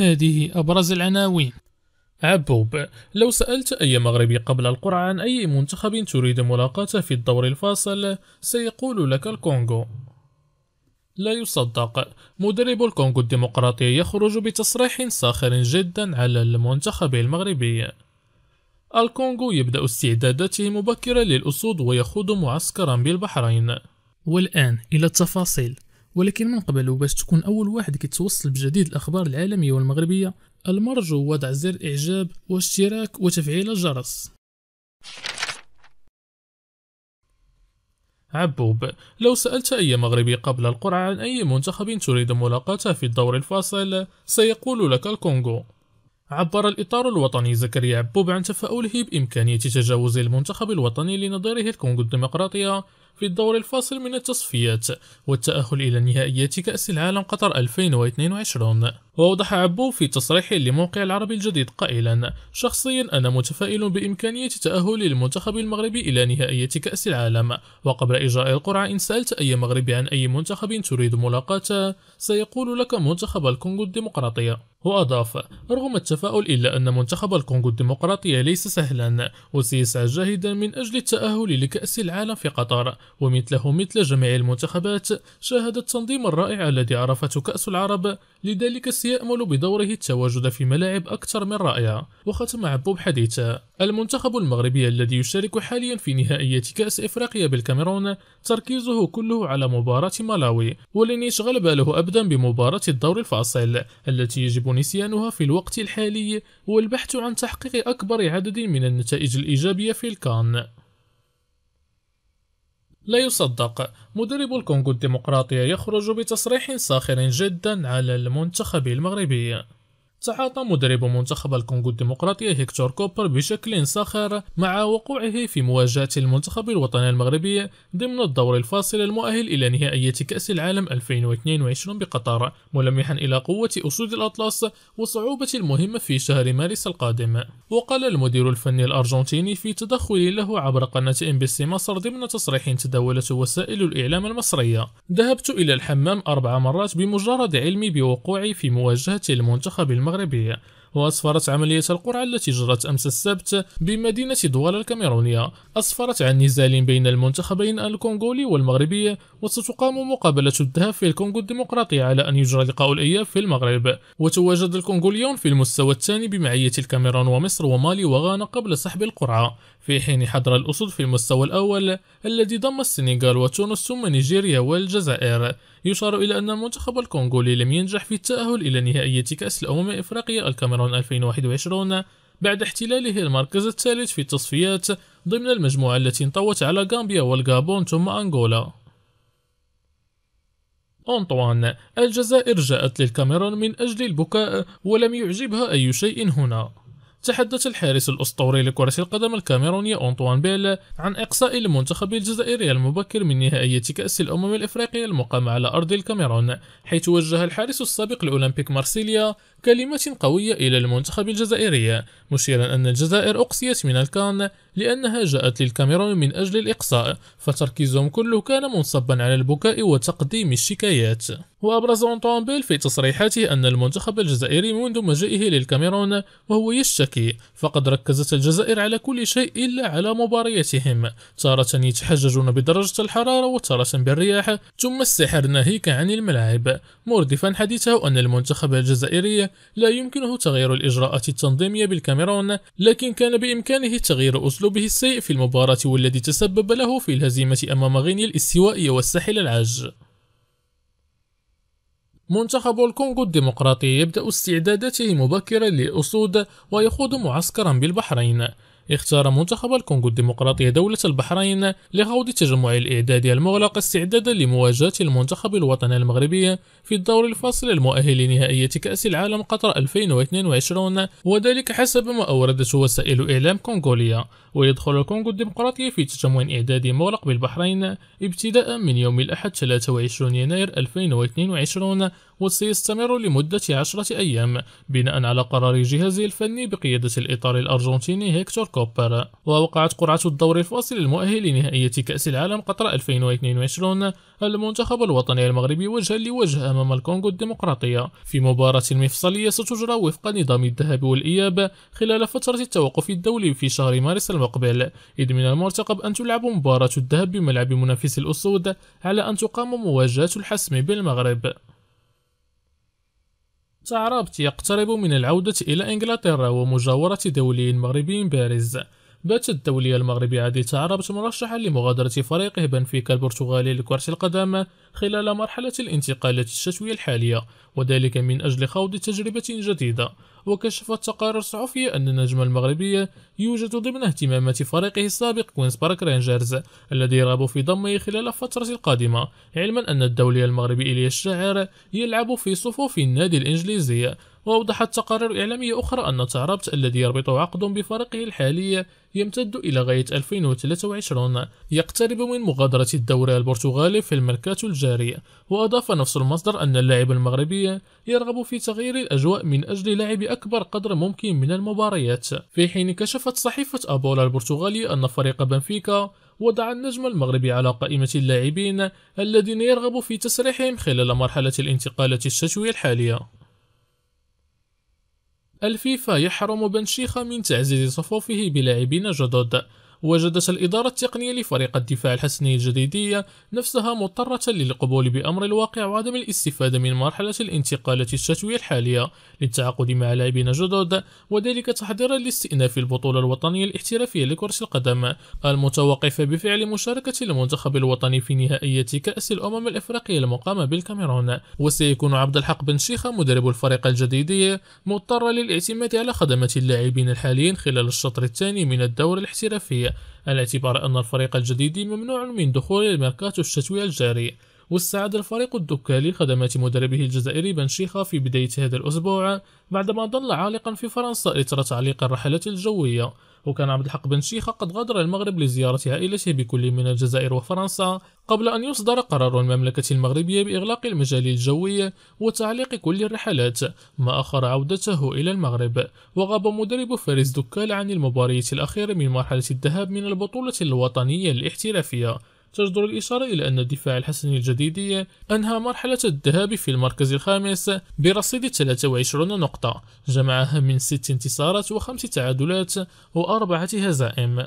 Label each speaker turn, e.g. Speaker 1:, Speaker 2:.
Speaker 1: هذه أبرز العناوين عبوب لو سألت أي مغربي قبل القرعة عن أي منتخب تريد ملاقاته في الدور الفاصل سيقول لك الكونغو لا يصدق مدرب الكونغو الديمقراطي يخرج بتصريح ساخر جدا على المنتخب المغربي الكونغو يبدأ استعداداته مبكرا للأسود ويخوض معسكرا بالبحرين والآن إلى التفاصيل ولكن من قبل وباش تكون أول واحد كيتوصل بجديد الأخبار العالمية والمغربية المرجو وضع زر إعجاب واشتراك وتفعيل الجرس عبوب لو سألت أي مغربي قبل القرعة عن أي منتخب تريد ملاقاته في الدور الفاصل سيقول لك الكونغو عبر الإطار الوطني زكريا عبوب عن تفاؤله بإمكانية تجاوز المنتخب الوطني لنظيره الكونغو الديمقراطية في الدور الفاصل من التصفيات والتأهل إلى نهائيات كأس العالم قطر 2022 ووضح عبو في تصريح لموقع العربي الجديد قائلا شخصيا أنا متفائل بإمكانية تأهل المنتخب المغربي إلى نهائية كأس العالم وقبل إجراء القرعة إن سألت أي مغربي عن أي منتخب تريد ملاقاته سيقول لك منتخب الكونغو الديمقراطية وأضاف رغم التفاؤل إلا أن منتخب الكونغو الديمقراطية ليس سهلا وسيسعى جاهدا من أجل التأهل لكأس العالم في قطر ومثله مثل جميع المنتخبات شاهد التنظيم الرائع الذي عرفته كأس العرب لذلك سيأمل بدوره التواجد في ملاعب أكثر من رائعة وختم عبو بحديثه المنتخب المغربي الذي يشارك حاليا في نهائية كأس إفريقيا بالكاميرون تركيزه كله على مباراة مالاوي ولن يشغل باله أبدا بمباراة الدور الفاصل التي يجب نسيانها في الوقت الحالي والبحث عن تحقيق أكبر عدد من النتائج الإيجابية في الكان لا يصدق مدرب الكونغو الديمقراطية يخرج بتصريح ساخر جدا على المنتخب المغربي تعاطى مدرب منتخب الكونغو الديمقراطية هيكتور كوبر بشكل ساخر مع وقوعه في مواجهة المنتخب الوطني المغربي ضمن الدور الفاصل المؤهل إلى نهائية كأس العالم 2022 بقطر ملمحا إلى قوة أسود الأطلس وصعوبة المهمة في شهر مارس القادم وقال المدير الفني الأرجنتيني في تدخل له عبر قناة ام بي سي مصر ضمن تصريح تداولته وسائل الإعلام المصرية ذهبت إلى الحمام أربع مرات بمجرد علمي بوقوعي في مواجهة المنتخب المغربي المغربيه وأسفرت عملية القرعة التي جرت أمس السبت بمدينة دوالا الكاميرونية أسفرت عن نزال بين المنتخبين الكونغولي والمغربي وستقام مقابلة الذهاب في الكونغو الديمقراطي على أن يجرى لقاء الإياب في المغرب وتواجد الكونغوليون في المستوى الثاني بمعية الكاميرون ومصر ومالي وغانا قبل سحب القرعة في حين حضر الأسود في المستوى الأول الذي ضم السنغال وتونس ثم نيجيريا والجزائر يشار إلى أن المنتخب الكونغولي لم ينجح في التأهل إلى نهائية كأس الأمم الإفريقية الكاميرونية نيرون 2021 بعد احتلاله المركز الثالث في التصفيات ضمن المجموعة التي انطوت على غامبيا والغابون ثم أنغولا أنطوان الجزائر جاءت للكاميرون من أجل البكاء ولم يعجبها أي شيء هنا تحدث الحارس الأسطوري لكرة القدم الكاميروني أنطوان بيل عن إقصاء المنتخب الجزائري المبكر من نهائية كأس الأمم الإفريقية المقام على أرض الكاميرون حيث وجه الحارس السابق لأولمبيك مارسيليا كلمات قوية إلى المنتخب الجزائري مشيرا أن الجزائر أقصيت من الكان لأنها جاءت للكاميرون من أجل الإقصاء فتركيزهم كله كان منصبا على البكاء وتقديم الشكايات وأبرز أنطوان بيل في تصريحاته أن المنتخب الجزائري منذ مجيئه للكاميرون وهو يشتكي فقد ركزت الجزائر على كل شيء إلا على مبارياتهم تارة يتحججون بدرجة الحرارة وتارة بالرياح ثم السحر ناهيك عن الملاعب مردفا حديثه أن المنتخب الجزائري لا يمكنه تغيير الإجراءات التنظيمية بالكاميرون لكن كان بإمكانه تغيير أسلوب أسلوبه السيء في المباراة والذي تسبب له في الهزيمة أمام غينيا الاستوائية والساحل العاج منتخب الكونغو الديمقراطي يبدأ استعداداته مبكرا للأسود ويخوض معسكرا بالبحرين اختار منتخب الكونغو الديمقراطي دولة البحرين لخوض تجمع الإعدادي المغلق استعدادا لمواجهة المنتخب الوطني المغربي في الدور الفاصل المؤهل لنهائية كأس العالم قطر 2022 وذلك حسب ما أوردته وسائل إعلام كونغولية ويدخل الكونغو الديمقراطي في تجمع إعدادي مغلق بالبحرين ابتداء من يوم الأحد 23 يناير 2022 وسيستمر لمدة عشرة أيام بناء على قرار جهازه الفني بقيادة الإطار الأرجنتيني هيكتور كوبر ووقعت قرعة الدور الفاصل المؤهل لنهائية كأس العالم قطر 2022 المنتخب الوطني المغربي وجها لوجه أمام الكونغو الديمقراطية في مباراة مفصلية ستجرى وفق نظام الذهاب والإياب خلال فترة التوقف الدولي في شهر مارس المغرب المقبل إذ من المرتقب أن تلعب مباراة الذهب بملعب منافس الأسود على أن تقام مواجهة الحسم بالمغرب تعرابت يقترب من العودة إلى إنجلترا ومجاورة دولي مغربي بارز باتت الدولية المغربية عادي عربت مرشحا لمغادرة فريقه بنفيكا البرتغالي لكرة القدم خلال مرحلة الانتقالات الشتوية الحالية وذلك من أجل خوض تجربة جديدة وكشفت تقارير صحفية أن النجم المغربي يوجد ضمن اهتمامات فريقه السابق كوينز بارك رينجرز الذي يرغب في ضمه خلال الفترة القادمة علما أن الدولي المغربي إليا الشاعر يلعب في صفوف النادي الإنجليزي وأوضحت تقارير إعلامية أخرى أن تعربت الذي يربط عقد بفريقه الحالي يمتد إلى غاية 2023 يقترب من مغادرة الدوري البرتغالي في الميركاتو الجاري وأضاف نفس المصدر أن اللاعب المغربي يرغب في تغيير الأجواء من أجل لعب أكبر قدر ممكن من المباريات في حين كشفت صحيفة أبولا البرتغالي أن فريق بنفيكا وضع النجم المغربي على قائمة اللاعبين الذين يرغب في تسريحهم خلال مرحلة الانتقالات الشتوية الحالية الفيفا يحرم بنشيخة من تعزيز صفوفه بلاعبين جدد وجدت الإدارة التقنية لفريق الدفاع الحسني الجديدية نفسها مضطرة للقبول بأمر الواقع وعدم الاستفادة من مرحلة الانتقالات الشتوية الحالية للتعاقد مع لاعبين جدد وذلك تحضيرا لاستئناف البطولة الوطنية الاحترافية لكرة القدم المتوقفة بفعل مشاركة المنتخب الوطني في نهائية كأس الأمم الإفريقية المقامة بالكاميرون وسيكون عبد الحق بن شيخة مدرب الفريق الجديدي مضطرا للاعتماد على خدمات اللاعبين الحاليين خلال الشطر الثاني من الدور الاحترافي الاعتبار على اعتبار أن الفريق الجديد ممنوع من دخول الميركاتو الشتوي الجاري واستعاد الفريق الدكالي خدمات مدربه الجزائري بنشيخة في بداية هذا الأسبوع بعدما ظل عالقا في فرنسا إثر تعليق الرحلة الجوية وكان عبد الحق بنشيخة قد غادر المغرب لزيارة عائلته بكل من الجزائر وفرنسا قبل أن يصدر قرار المملكة المغربية بإغلاق المجال الجوي وتعليق كل الرحلات ما أخر عودته إلى المغرب وغاب مدرب فارس دكال عن المباريات الأخيرة من مرحلة الذهاب من البطولة الوطنية الاحترافية تجدر الإشارة إلى أن الدفاع الحسني الجديدي أنهى مرحلة الذهاب في المركز الخامس برصيد 23 نقطة جمعها من 6 انتصارات و5 تعادلات و4 هزائم